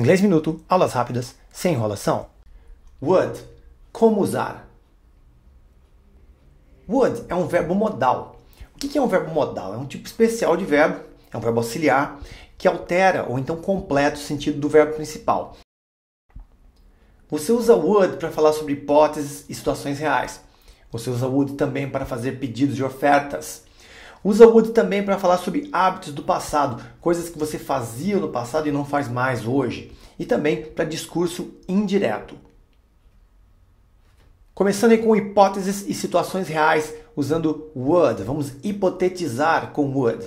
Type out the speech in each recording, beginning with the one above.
Inglês Minuto, aulas rápidas, sem enrolação. Would, como usar? Would é um verbo modal. O que é um verbo modal? É um tipo especial de verbo, é um verbo auxiliar, que altera ou então completa o sentido do verbo principal. Você usa would para falar sobre hipóteses e situações reais. Você usa would também para fazer pedidos de ofertas. Usa o would também para falar sobre hábitos do passado, coisas que você fazia no passado e não faz mais hoje, e também para discurso indireto. Começando com hipóteses e situações reais, usando would, vamos hipotetizar com would.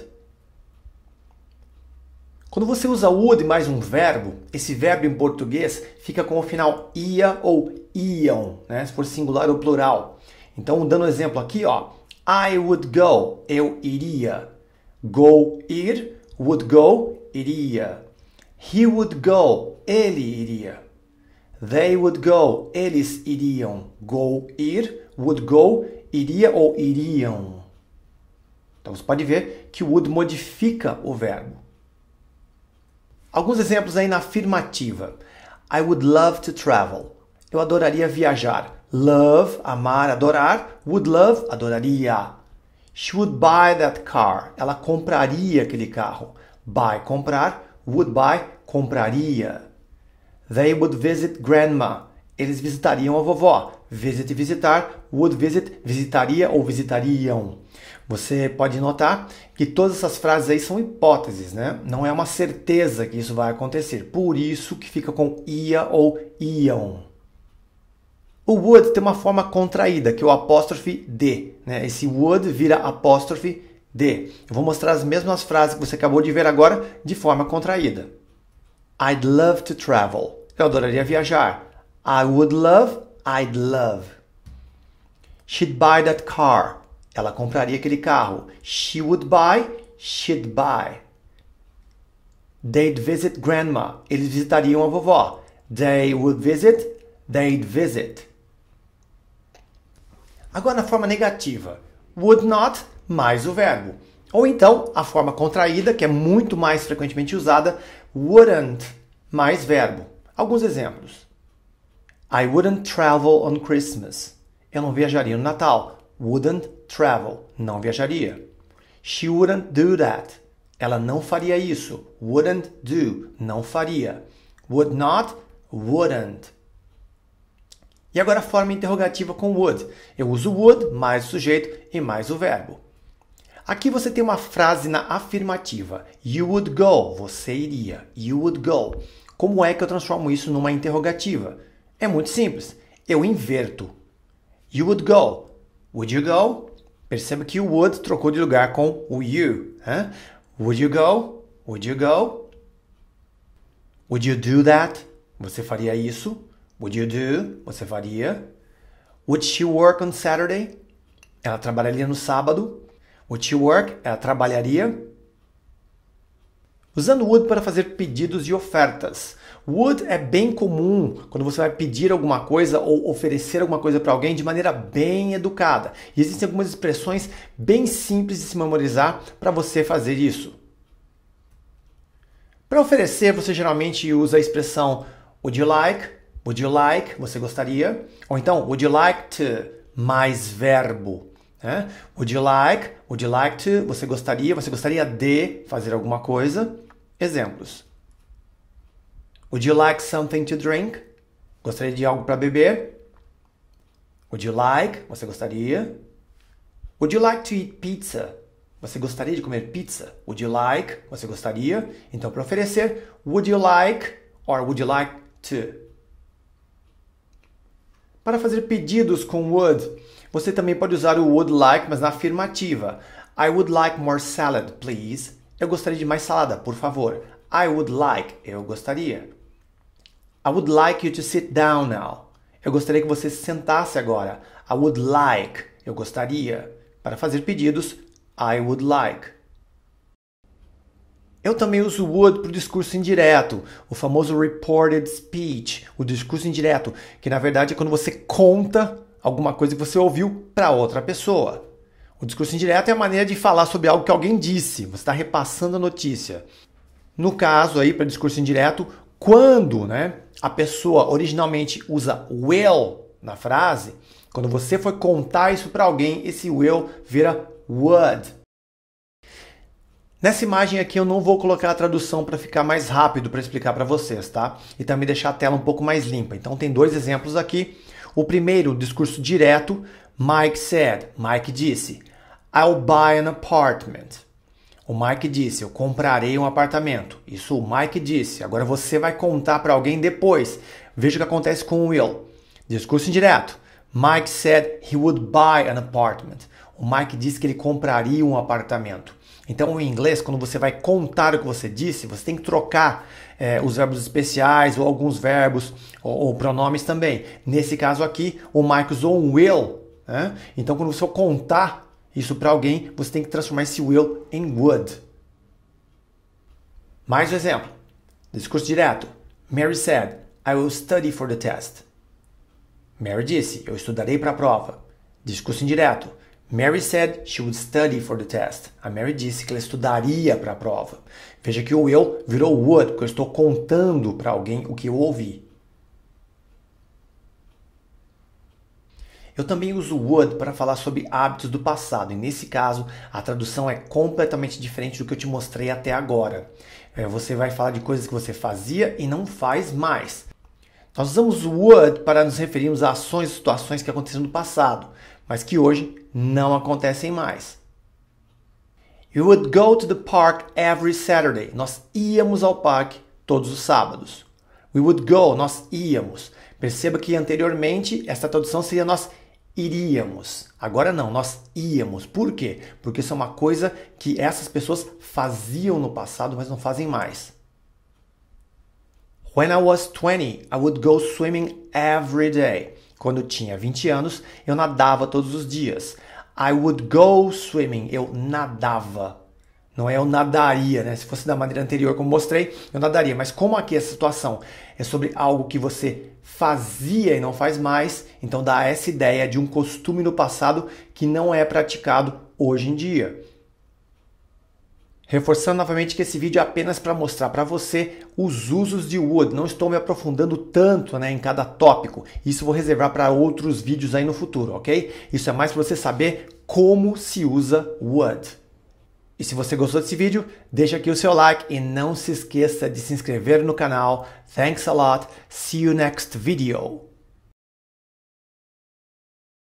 Quando você usa would mais um verbo, esse verbo em português fica com o final ia ou iam, né? se for singular ou plural. Então, dando um exemplo aqui, ó, I would go, eu iria. Go, ir, would go, iria. He would go, ele iria. They would go, eles iriam. Go, ir, would go, iria ou iriam. Então você pode ver que o would modifica o verbo. Alguns exemplos aí na afirmativa. I would love to travel. Eu adoraria viajar. Love, amar, adorar. Would love, adoraria. She would buy that car. Ela compraria aquele carro. Buy, comprar. Would buy, compraria. They would visit grandma. Eles visitariam a vovó. Visit, visitar. Would visit, visitaria ou visitariam. Você pode notar que todas essas frases aí são hipóteses, né? Não é uma certeza que isso vai acontecer. Por isso que fica com ia ou iam. O would tem uma forma contraída, que é o apóstrofe D. Né? Esse would vira apóstrofe D. Eu vou mostrar as mesmas frases que você acabou de ver agora de forma contraída. I'd love to travel. Eu adoraria viajar. I would love, I'd love. She'd buy that car. Ela compraria aquele carro. She would buy, she'd buy. They'd visit grandma. Eles visitariam a vovó. They would visit, they'd visit. Agora, na forma negativa, would not mais o verbo. Ou então, a forma contraída, que é muito mais frequentemente usada, wouldn't mais verbo. Alguns exemplos. I wouldn't travel on Christmas. Eu não viajaria no Natal. Wouldn't travel. Não viajaria. She wouldn't do that. Ela não faria isso. Wouldn't do. Não faria. Would not. Wouldn't. E agora a forma interrogativa com would. Eu uso would mais o sujeito e mais o verbo. Aqui você tem uma frase na afirmativa. You would go. Você iria. You would go. Como é que eu transformo isso numa interrogativa? É muito simples. Eu inverto. You would go. Would you go? Perceba que o would trocou de lugar com o you. Hein? Would you go? Would you go? Would you do that? Você faria isso? Would you do? Você faria. Would she work on Saturday? Ela trabalharia no sábado. Would she work? Ela trabalharia. Usando would para fazer pedidos e ofertas. Would é bem comum quando você vai pedir alguma coisa ou oferecer alguma coisa para alguém de maneira bem educada. E existem algumas expressões bem simples de se memorizar para você fazer isso. Para oferecer, você geralmente usa a expressão would you like Would you like? Você gostaria? Ou então, would you like to? Mais verbo. Né? Would you like? Would you like to? Você gostaria? Você gostaria de fazer alguma coisa? Exemplos. Would you like something to drink? Gostaria de algo para beber? Would you like? Você gostaria? Would you like to eat pizza? Você gostaria de comer pizza? Would you like? Você gostaria? Então, para oferecer, would you like or would you like to? Para fazer pedidos com would, você também pode usar o would like, mas na afirmativa. I would like more salad, please. Eu gostaria de mais salada, por favor. I would like. Eu gostaria. I would like you to sit down now. Eu gostaria que você se sentasse agora. I would like. Eu gostaria. Para fazer pedidos, I would like. Eu também uso would para o discurso indireto, o famoso reported speech, o discurso indireto, que na verdade é quando você conta alguma coisa que você ouviu para outra pessoa. O discurso indireto é a maneira de falar sobre algo que alguém disse, você está repassando a notícia. No caso aí, para discurso indireto, quando né, a pessoa originalmente usa will na frase, quando você for contar isso para alguém, esse will vira would. Nessa imagem aqui eu não vou colocar a tradução para ficar mais rápido para explicar para vocês, tá? E também deixar a tela um pouco mais limpa. Então tem dois exemplos aqui. O primeiro, o discurso direto, Mike said, Mike disse, I'll buy an apartment. O Mike disse, eu comprarei um apartamento. Isso o Mike disse. Agora você vai contar para alguém depois. Veja o que acontece com o Will. Discurso indireto. Mike said he would buy an apartment. O Mike disse que ele compraria um apartamento. Então, em inglês, quando você vai contar o que você disse, você tem que trocar é, os verbos especiais ou alguns verbos ou, ou, pronomes também. Nesse caso aqui, o Mike usou um will. Né? Então, quando você contar isso para alguém, você tem que transformar esse will em would. Mais um exemplo. Discurso direto. Mary said, I will study for the test. Mary disse, eu estudarei para a prova. Discurso indireto. Mary said she would study for the test. A Mary disse que ela estudaria para a prova. Veja que o eu virou would, porque eu estou contando para alguém o que eu ouvi. Eu também uso would para falar sobre hábitos do passado, e nesse caso a tradução é completamente diferente do que eu te mostrei até agora. É, você vai falar de coisas que você fazia e não faz mais. Nós usamos would para nos referirmos a ações e situações que aconteceram no passado mas que hoje não acontecem mais. You would go to the park every Saturday. Nós íamos ao parque todos os sábados. We would go, nós íamos. Perceba que anteriormente essa tradução seria nós iríamos. Agora não, nós íamos. Por quê? Porque isso é uma coisa que essas pessoas faziam no passado, mas não fazem mais. When I was 20, I would go swimming every day. Quando eu tinha 20 anos, eu nadava todos os dias. I would go swimming. Eu nadava. Não é eu nadaria, né? Se fosse da maneira anterior, como mostrei, eu nadaria. Mas como aqui é essa situação é sobre algo que você fazia e não faz mais, então dá essa ideia de um costume no passado que não é praticado hoje em dia. Reforçando novamente que esse vídeo é apenas para mostrar para você os usos de Wood. Não estou me aprofundando tanto né, em cada tópico. Isso vou reservar para outros vídeos aí no futuro, ok? Isso é mais para você saber como se usa Wood. E se você gostou desse vídeo, deixa aqui o seu like e não se esqueça de se inscrever no canal. Thanks a lot. See you next video.